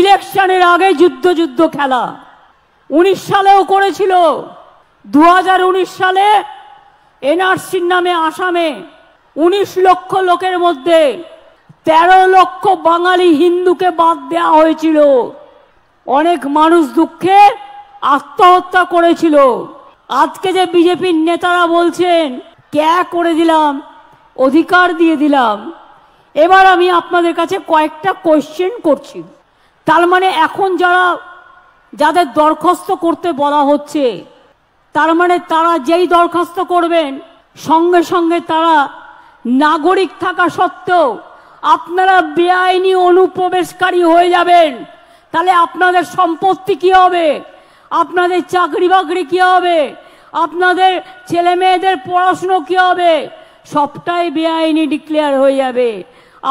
ইলেকশনের আগে যুদ্ধ যুদ্ধ খেলা উনিশ সালেও করেছিল দু সালে এনআরসির নামে আসামে উনিশ লক্ষ লোকের মধ্যে ১৩ লক্ষ বাঙালি হিন্দুকে বাদ দেওয়া হয়েছিল অনেক মানুষ দুঃখে আত্মহত্যা করেছিল আজকে যে বিজেপির নেতারা বলছেন ক্যা করে দিলাম অধিকার দিয়ে দিলাম এবার আমি আপনাদের কাছে কয়েকটা কোয়েশ্চেন করছি তার মানে এখন যারা যাদের দরখাস্ত করতে বলা হচ্ছে তার মানে তারা যেই দরখাস্ত করবেন সঙ্গে সঙ্গে তারা নাগরিক থাকা সত্ত্বেও আপনারা বেআইনি অনুপ্রবেশকারী হয়ে যাবেন তাহলে আপনাদের সম্পত্তি কি হবে আপনাদের চাকরি বাকরি কী হবে আপনাদের ছেলে মেয়েদের পড়াশুনো কী হবে সবটাই বেআইনি ডিক্লেয়ার হয়ে যাবে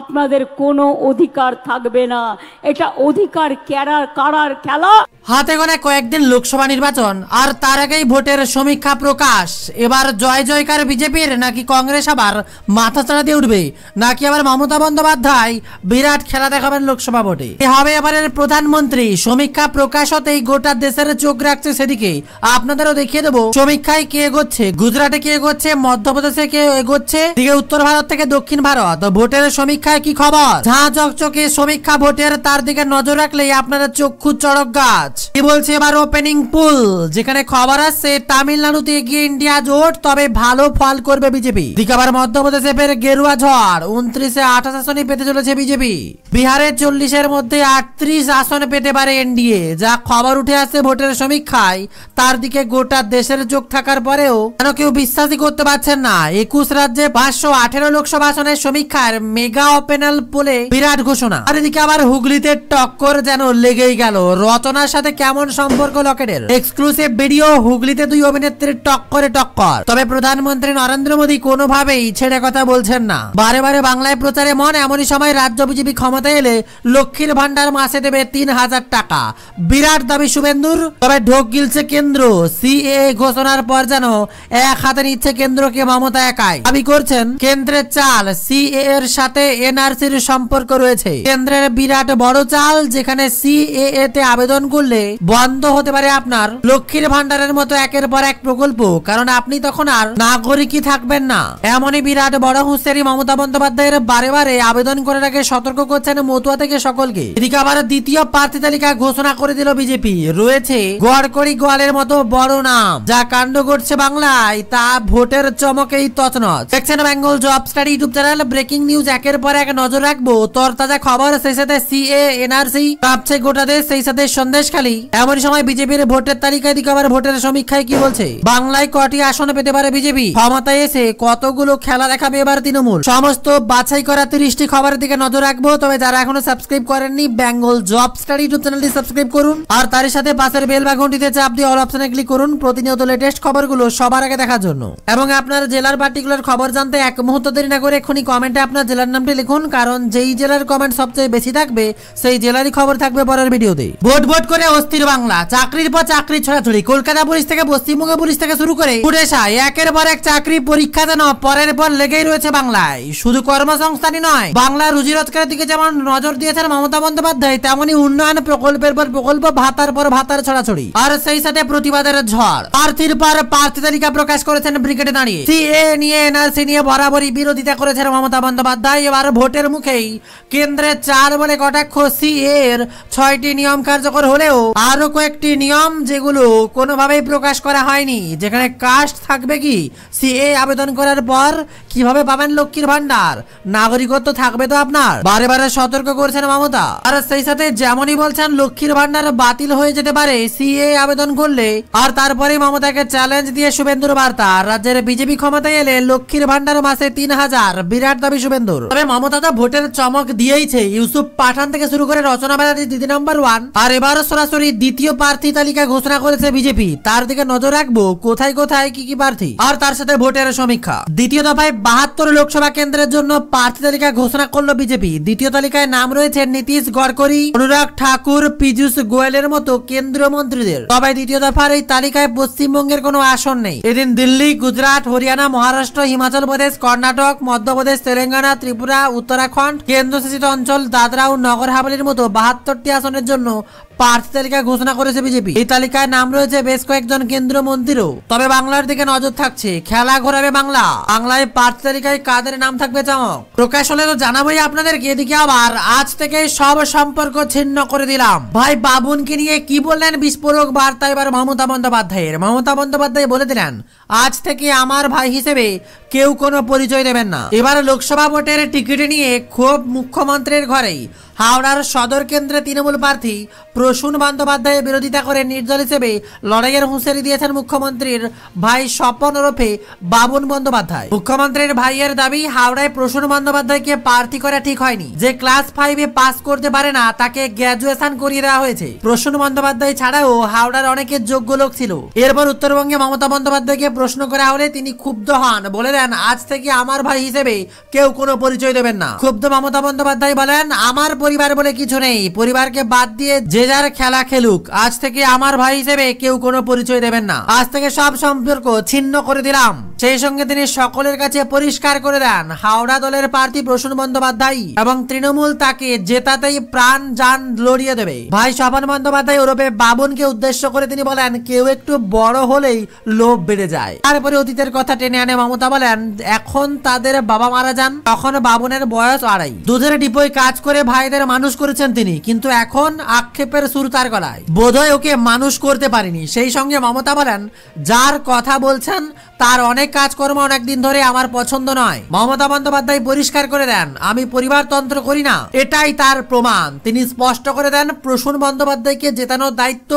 আপনাদের কোনো অধিকার থাকবে না এটা অধিকার কেরার কারার খেলা হাতে গোনা কয়েকদিন লোকসভা নির্বাচন আর তার আগেই ভোটের সমীক্ষা প্রকাশ এবার জয় জয়কার বিজেপির নাকি কংগ্রেস আবার মাথা চাড়া দিয়ে উঠবে নাকি আবার মমতা বন্দ্যোপাধ্যায় বিরাট খেলা দেখাবেন লোকসভা ভোটে হবে এবারের প্রধানমন্ত্রী সমীক্ষা প্রকাশ হতেই গোটা দেশের চোখ রাখছে সেদিকে আপনাদেরও দেখিয়ে দেবো সমীক্ষায় কে এগোচ্ছে গুজরাটে কে এগোচ্ছে মধ্যপ্রদেশে কে এগোচ্ছে দিকে উত্তর ভারত থেকে দক্ষিণ ভারত ভোটের সমীক্ষা সমীক্ষায় কি খবর যা চকচকে সমীক্ষা ভোটের তার দিকে নজর রাখলেই আপনারা চক্ষু চড়ক গাছ কি বলছে এবার ওপেনিং পুল যেখানে খবর আসছে তামিলনাড়ুতে এগিয়ে ইন্ডিয়া জোট তবে ভালো ফল করবে বিজেপি দিকে মধ্যপ্রদেশে ফের গেরুয়া ঝড় উনত্রিশে আঠাশ পেতে চলেছে বিজেপি বিহারে চল্লিশের মধ্যে আটত্রিশ আসন পেতে পারে এনডিএ যা খবর উঠে আসছে ভোটের সমীক্ষায় তার দিকে গোটা দেশের চোখ থাকার পরেও কেন কেউ বিশ্বাসই করতে পারছেন না একুশ রাজ্যে পাঁচশো আঠেরো লোকসভা আসনের সমীক্ষার মেগা লাগাও পেনাল বলে বিরাট ঘোষণা আর এদিকে আবার হুগলিতে টক্কর যেন লেগেই গেল রচনার সাথে কেমন সম্পর্ক লকেটের এক্সক্লুসিভ ভিডিও হুগলিতে দুই অভিনেত্রীর টক্করে টক্কর তবে প্রধানমন্ত্রী নরেন্দ্র মোদী কোনোভাবেই ছেড়ে কথা বলছেন না বারে বারে বাংলায় প্রচারে মন এমনই সময় রাজ্য বিজেপি ক্ষমতায় এলে লক্ষ্মীর ভান্ডার মাসে দেবে তিন হাজার টাকা বিরাট দাবি শুভেন্দুর তবে ঢোক গিলছে কেন্দ্র সিএ ঘোষণার পর যেন এক হাতে নিচ্ছে কেন্দ্রকে মমতা একাই দাবি করছেন কেন্দ্রের চাল সিএ এর সাথে এনআরসির সম্পর্ক রয়েছে কেন্দ্রের বিরাট বড় চাল যেখানে সিএএ তে আবেদন করলে বন্ধ হতে পারে আপনার লক্ষ্মীর ভান্ডারের মতো একের পর এক প্রকল্প কারণ আপনি তখন আর নাগরিকই থাকবেন না এমনই বিরাট বড় হুঁশিয়ারি মমতা বন্দ্যোপাধ্যায়ের বারে বারে আবেদন করে রাখে সতর্ক করছেন মতুয়া থেকে সকলকে এদিকে আবার দ্বিতীয় প্রার্থী তালিকা ঘোষণা করে দিল বিজেপি রয়েছে গড়করি গোয়ালের মতো বড় নাম যা কাণ্ড ঘটছে বাংলায় তা ভোটের চমকেই তছনছ দেখছেন Bengal job study YouTube channel breaking news একের পরে এক নজর রাখবো তোর তাজা খবর সেই সাথে সিএ এনআরসি কাঁপছে গোটা দেশ সেই সাথে সন্দেশ খালি এমন সময় বিজেপির ভোটের তালিকায় দিকে আবার ভোটের সমীক্ষায় কি বলছে বাংলায় কটি আসন পেতে পারে বিজেপি ক্ষমতায় এসে কতগুলো খেলা দেখাবে এবার তৃণমূল সমস্ত বাছাই করা তিরিশটি খবরের দিকে নজর রাখবো তবে যারা এখনো সাবস্ক্রাইব করেননি বেঙ্গল জব স্টাডি ইউটিউব চ্যানেলটি সাবস্ক্রাইব করুন আর তার সাথে পাশের বেল বা ঘন্টিতে চাপ দিয়ে অল অপশনে ক্লিক করুন প্রতিনিয়ত লেটেস্ট খবরগুলো সবার আগে দেখার জন্য এবং আপনার জেলার পার্টিকুলার খবর জানতে এক মুহূর্ত দেরি না করে এক্ষুনি কমেন্টে আপনার জেলার নামটি কমেন্টে লিখুন কারণ যেই জেলার কমেন্ট সবচেয়ে বেশি থাকবে সেই জেলারই খবর থাকবে পরের ভিডিওতে ভোট ভোট করে অস্থির বাংলা চাকরির পর চাকরি ছড়াছড়ি কলকাতা পুলিশ থেকে পশ্চিমবঙ্গ পুলিশ থেকে শুরু করে পুরেশা একের পর এক চাকরি পরীক্ষা যেন পরের পর লেগেই রয়েছে বাংলায় শুধু কর্মসংস্থানই নয় বাংলা রুজি রোজগারের দিকে যেমন নজর দিয়েছেন মমতা বন্দ্যোপাধ্যায় তেমনি উন্নয়ন প্রকল্পের পর প্রকল্প ভাতার পর ভাতার ছড়াছড়ি আর সেই সাথে প্রতিবাদের ঝড় প্রার্থীর পর প্রার্থী তালিকা প্রকাশ করেছেন ব্রিগেডে দাঁড়িয়ে সিএ নিয়ে এনআরসি নিয়ে বরাবরই বিরোধিতা করেছেন মমতা বন্দ্যোপাধ্যায় এবার আর ভোটের মুখেই কেন্দ্রে চার বলে কটাক্ষ সি এর ছয়টি নিয়ম কার্যকর হলেও আরো কয়েকটি নিয়ম যেগুলো কোনোভাবেই প্রকাশ করা হয়নি যেখানে কাস্ট থাকবে কি সি এ আবেদন করার পর কিভাবে পাবেন লক্ষ্মীর ভান্ডার নাগরিকত্ব থাকবে তো আপনার বারে বারে সতর্ক করছেন মমতা আর সেই সাথে যেমনই বলছেন লক্ষ্মীর ভান্ডার বাতিল হয়ে যেতে পারে সি এ আবেদন করলে আর তারপরে মমতাকে চ্যালেঞ্জ দিয়ে শুভেন্দুর বার্তা রাজ্যের বিজেপি ক্ষমতায় এলে লক্ষ্মীর ভান্ডার মাসে তিন হাজার বিরাট দাবি শুভেন্দুর তবে মমতা দা ভোটের চমক দিয়েইছে ইউসুফ পাঠান থেকে শুরু করে রচনা ব্যানার্জি দিদি নাম্বার ওয়ান আর এবারও সরাসরি দ্বিতীয় প্রার্থী তালিকা ঘোষণা করেছে বিজেপি তার দিকে নজর রাখবো কোথায় কোথায় কি কি প্রার্থী আর তার সাথে ভোটের সমীক্ষা দ্বিতীয় দফায় বাহাত্তর লোকসভা কেন্দ্রের জন্য প্রার্থী তালিকা ঘোষণা করলো বিজেপি দ্বিতীয় তালিকায় নাম রয়েছে নীতিশ গড়করি অনুরাগ ঠাকুর পীযুষ গোয়েলের মতো কেন্দ্রীয় মন্ত্রীদের তবে দ্বিতীয় দফার এই তালিকায় পশ্চিমবঙ্গের কোনো আসন নেই এদিন দিল্লি গুজরাট হরিয়ানা মহারাষ্ট্র হিমাচল প্রদেশ কর্ণাটক মধ্যপ্রদেশ তেলেঙ্গানা ত্রিপুরা উত্তরাখণ্ড কেন্দ্রশাসিত অঞ্চল দাদরা ও নগর হাবলির মতো বাহাত্তরটি আসনের জন্য প্রার্থী তালিকা ঘোষণা করেছে বিজেপি এই তালিকায় নাম রয়েছে বেশ কয়েকজন কেন্দ্রীয় মন্ত্রীরও তবে বাংলার দিকে নজর থাকছে খেলা ঘোরাবে বাংলা বাংলায় প্রার্থী তালিকায় কাদের নাম থাকবে চমক প্রকাশ হলে তো জানাবোই আপনাদেরকে এদিকে আবার আজ থেকে সব সম্পর্ক ছিন্ন করে দিলাম ভাই বাবুনকে নিয়ে কি বললেন বিস্ফোরক বার্তা এবার মমতা বন্দ্যোপাধ্যায়ের মমতা বন্দ্যোপাধ্যায় বলে দিলেন আজ থেকে আমার ভাই হিসেবে কেউ কোনো পরিচয় দেবেন না এবার লোকসভা ভোটের টিকিট নিয়ে ক্ষোভ মুখ্যমন্ত্রীর ঘরেই হাওড়ার সদর কেন্দ্রে তৃণমূল প্রার্থী প্রসূন বন্দ্যোপাধ্যায়ের বিরোধিতা করে নির্দল হিসেবে লড়াইয়ের হুঁশিয়ারি দিয়েছেন মুখ্যমন্ত্রীর ভাই স্বপন ওরফে বাবুন বন্দ্যোপাধ্যায় মুখ্যমন্ত্রীর ভাইয়ের দাবি হাওড়ায় প্রসূন বন্দ্যোপাধ্যায়কে প্রার্থী করা ঠিক হয়নি যে ক্লাস ফাইভে পাস করতে পারে না তাকে গ্র্যাজুয়েশন করিয়ে দেওয়া হয়েছে প্রসূন বন্দ্যোপাধ্যায় ছাড়াও হাওড়ার অনেকে যোগ্য লোক ছিল এরপর উত্তরবঙ্গে মমতা বন্দ্যোপাধ্যায়কে প্রশ্ন করা হলে তিনি ক্ষুব্ধ হন বলে দেন আজ থেকে আমার ভাই হিসেবে কেউ কোনো পরিচয় দেবেন না ক্ষুব্ধ মমতা বন্দ্যোপাধ্যায় বলেন আমার পরিবার বলে কিছু নেই পরিবারকে বাদ দিয়ে যে যার খেলা খেলুক আজ থেকে আমার ভাই হিসেবে কেউ কোনো পরিচয় দেবেন না আজ থেকে সব সম্পর্ক ছিন্ন করে দিলাম সেই সঙ্গে তিনি সকলের কাছে পরিষ্কার করে দেন হাওড়া দলের প্রার্থী প্রসূন বন্দ্যোপাধ্যায় এবং তৃণমূল তাকে জেতাতেই প্রাণ যান লড়িয়ে দেবে ভাই সপন বন্দ্যোপাধ্যায় ওরূপে বাবনকে উদ্দেশ্য করে তিনি বলেন কেউ একটু বড় হলেই লোভ বেড়ে যায় তারপরে অতীতের কথা টেনে আনে মমতা বলেন এখন তাদের বাবা মারা যান তখন বাবনের বয়স আড়াই দুধের ডিপোয় কাজ করে ভাইদের মানুষ করেছেন তিনি কিন্তু এখন আক্ষেপ গল্পের সুর তার গলায় বোধহয় ওকে মানুষ করতে পারেনি সেই সঙ্গে মমতা বলেন যার কথা বলছেন তার অনেক কাজকর্ম অনেক দিন ধরে আমার পছন্দ নয় মমতা বন্দ্যোপাধ্যায় পরিষ্কার করে দেন আমি পরিবারতন্ত্র করি না এটাই তার প্রমাণ তিনি স্পষ্ট করে দেন প্রসূন বন্দ্যোপাধ্যায়কে জেতানোর দায়িত্ব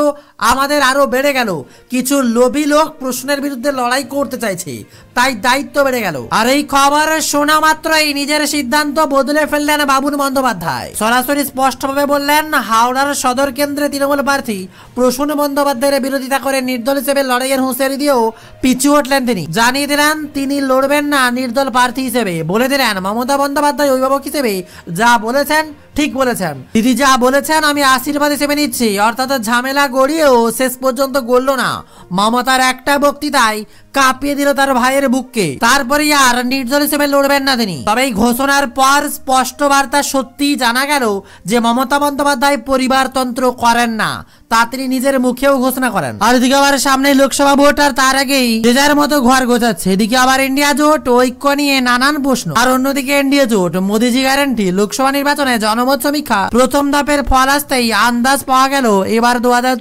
আমাদের আরও বেড়ে গেল কিছু লোভী লোক প্রশ্নের বিরুদ্ধে লড়াই করতে চাইছে তাই দায়িত্ব বেড়ে গেল আর এই খবর শোনা মাত্রই নিজের সিদ্ধান্ত বদলে ফেললেন বাবুন বন্দ্যোপাধ্যায় সরাসরি স্পষ্টভাবে বললেন হাওড়ার সদর কেন্দ্রে তৃণমূল প্রার্থী প্রসূন বন্দ্যোপাধ্যায়ের বিরোধিতা করে নির্দল হিসেবে লড়াইয়ের হুঁশিয়ারি দিয়েও পিছু হটলেন করেনি জানিয়ে দিলেন তিনি লড়বেন না নির্দল প্রার্থী হিসেবে বলে দিলেন মমতা বন্দ্যোপাধ্যায় অভিভাবক হিসেবে যা বলেছেন ঠিক বলেছেন দিদি যা বলেছেন আমি আশীর্বাদ হিসেবে নিচ্ছি অর্থাৎ ঝামেলা গড়িয়েও শেষ পর্যন্ত গড়ল না মমতার একটা বক্তৃতায় কাঁপিয়ে দিল তার ভাইয়ের বুককে তারপরে আর নির্দল হিসেবে লড়বেন না তিনি তবে এই ঘোষণার পর স্পষ্ট বার্তা সত্যি জানা গেল যে মমতা বন্দ্যোপাধ্যায় পরিবারতন্ত্র করেন না তা তিনি নিজের মুখেও ঘোষণা করেন আর এদিকে আবার সামনে লোকসভা ভোট আর তার আগেই যে যার মতো ঘর গোছাচ্ছে এদিকে আবার ইন্ডিয়া জোট ঐক্য নিয়ে নানান প্রশ্ন আর অন্যদিকে এনডিএ জোট মোদিজি গ্যারান্টি লোকসভা নির্বাচনে জন সমীক্ষা প্রথম ধাপের ফল আসতেই আন্দাজ পাওয়া গেল এবার দু হাজার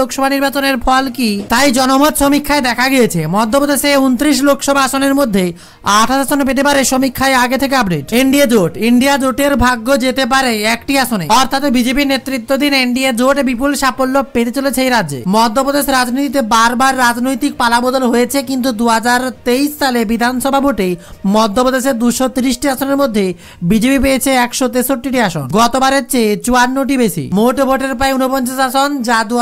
লোকসভা নির্বাচনের ফল কি তাই জনমত সমীক্ষায় দেখা গিয়েছে মধ্যপ্রদেশে উনত্রিশ লোকসভা আসনের মধ্যে আঠাশ আসনে পেতে পারে সমীক্ষায় আগে থেকে আপডেট এনডিএ জোট ইন্ডিয়া জোটের ভাগ্য যেতে পারে একটি আসনে অর্থাৎ বিজেপি নেতৃত্বাধীন এনডিএ জোট বিপুল সাফল্য পেতে চলেছে এই রাজ্যে মধ্যপ্রদেশ রাজনীতিতে বারবার রাজনৈতিক পালাবদল হয়েছে কিন্তু দু সালে বিধানসভা ভোটে মধ্যপ্রদেশের দুশো তিরিশটি আসনের মধ্যে বিজেপি পেয়েছে একশো তেষট্টিটি আসন গতবারের চেয়ে চুয়ান্নটি বেশি মোট ভোটের প্রায় উনপঞ্চাশ আসন যা দু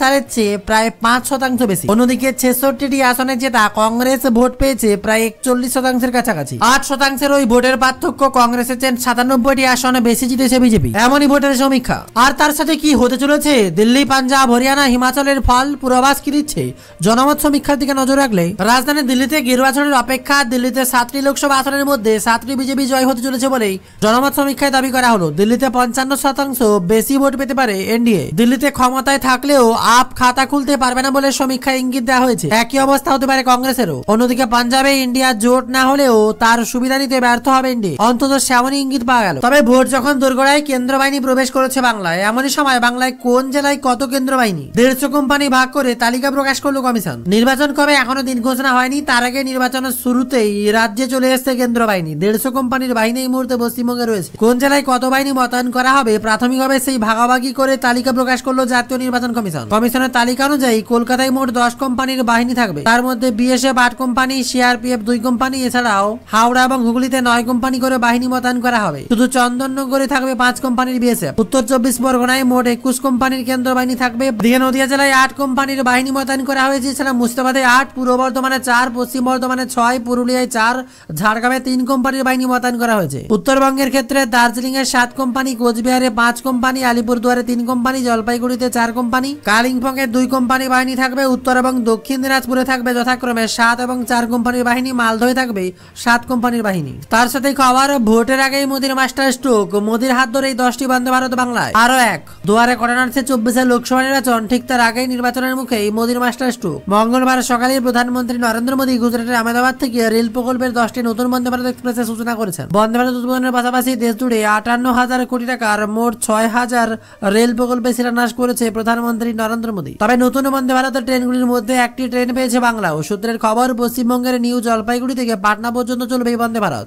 সালের চেয়ে প্রায় পাঁচ শতাংশ বেশি অন্যদিকে ছেষট্টি আসনে যেটা কংগ্রেস ভোট পেয়েছে প্রায় একচল্লিশ শতাংশের কাছাকাছি আট শতাংশের ওই ভোটের পার্থক্য কংগ্রেসের চেয়ে সাতানব্বইটি আসনে বেশি জিতেছে বিজেপি এমনই ভোটের সমীক্ষা আর তার সাথে কি হতে চলেছে দিল্লি পাঞ্জাব হরিয়ানা হিমাচলের ফল পূর্বাভাস কি দিচ্ছে জনমত সমীক্ষার দিকে নজর রাখলে রাজধানী দিল্লিতে নির্বাচনের অপেক্ষা দিল্লিতে সাতটি লোকসভা আসনের মধ্যে সাতটি বিজেপি জয় হতে চলেছে বলেই জনমত সমীক্ষায় দাবি করা হলো দিল্লিতে পঞ্চান্ন শতাংশ বেশি ভোট পেতে পারে এনডিএ দিল্লিতে ক্ষমতায় থাকলেও আপ খাতা খুলতে পারবে না বলে সমীক্ষা ইঙ্গিত দেওয়া হয়েছে একই অবস্থা হতে পারে কংগ্রেসেরও অন্যদিকে পাঞ্জাবে ইন্ডিয়া জোট না হলেও তার সুবিধা নিতে ব্যর্থ হবে এনডিএ অন্তত সেমনই ইঙ্গিত পাওয়া গেল তবে ভোট যখন দুর্গড়ায় কেন্দ্র বাহিনী প্রবেশ করেছে বাংলায় এমনই সময় বাংলায় কোন জেলায় কত কেন্দ্র বাহিনী দেড়শো কোম্পানি ভাগ করে তালিকা প্রকাশ করলো কমিশন নির্বাচন কবে এখনো দিন ঘোষণা হয়নি তার আগে নির্বাচনের শুরুতেই রাজ্যে চলে এসছে কেন্দ্র বাহিনী দেড়শো কোম্পানির বাহিনী এই মুহূর্তে পশ্চিমবঙ্গে রয়েছে কোন জেলায় কত বাহিনী সেনাবাহিনী মোতায়েন করা হবে প্রাথমিকভাবে সেই ভাগাভাগি করে তালিকা প্রকাশ করলো জাতীয় নির্বাচন কমিশন কমিশনের তালিকা অনুযায়ী কলকাতায় মোট দশ কোম্পানির বাহিনী থাকবে তার মধ্যে বিএসএফ আট কোম্পানি সিআরপিএফ দুই কোম্পানি এছাড়াও হাওড়া এবং হুগলিতে নয় কোম্পানি করে বাহিনী মোতায়েন করা হবে শুধু চন্দননগরে থাকবে পাঁচ কোম্পানির বিএসএফ উত্তর চব্বিশ পরগনায় মোট একুশ কোম্পানির কেন্দ্র বাহিনী থাকবে দিয়ে নদিয়া জেলায় আট কোম্পানির বাহিনী মোতায়েন করা হয়েছে এছাড়া মুর্শিদাবাদে আট পূর্ব বর্ধমানে চার পশ্চিম বর্ধমানে ছয় পুরুলিয়ায় চার ঝাড়গ্রামে তিন কোম্পানির বাহিনী মোতায়েন করা হয়েছে উত্তরবঙ্গের ক্ষেত্রে দার্জিলিং এর সাত কোম্পানি কোচবিহারে পাঁচ কোম্পানি আলিপুরদুয়ারে তিন কোম্পানি জলপাইগুড়িতে চার কোম্পানি এর দুই কোম্পানি বাহিনী থাকবে উত্তর এবং দক্ষিণ দিনাজপুরে থাকবে যথাক্রমে সাত এবং চার কোম্পানির বাহিনী মালদহে থাকবে সাত কোম্পানির বাহিনী তার সাথে খবর ভোটের আগেই মোদীর মাস্টার স্ট্রোক মোদির হাত ধরে এই দশটি বন্ধ ভারত বাংলায় আরো এক দুয়ারে করানার্থে চব্বিশে লোকসভা নির্বাচন ঠিক তার আগেই নির্বাচনের মুখে মোদির মাস্টার স্ট্রোক মঙ্গলবার সকালে প্রধানমন্ত্রী নরেন্দ্র মোদী গুজরাটের আহমেদাবাদ থেকে রেল প্রকল্পের দশটি নতুন বন্দে ভারত এক্সপ্রেসের সূচনা করেছেন বন্দে ভারত উদ্বোধনের পাশাপাশি দেশ জুড়ে আটান্ন হাজার কোটি টাকার মোট ছয় হাজার রেল প্রকল্পে শিলান্যাস করেছে প্রধানমন্ত্রী নরেন্দ্র মোদী তবে নতুন বন্দে ভারতের ট্রেনগুলির মধ্যে একটি ট্রেন পেয়েছে বাংলা ও সূত্রের খবর পশ্চিমবঙ্গের নিউ জলপাইগুড়ি থেকে পাটনা পর্যন্ত চলবে এই বন্দে ভারত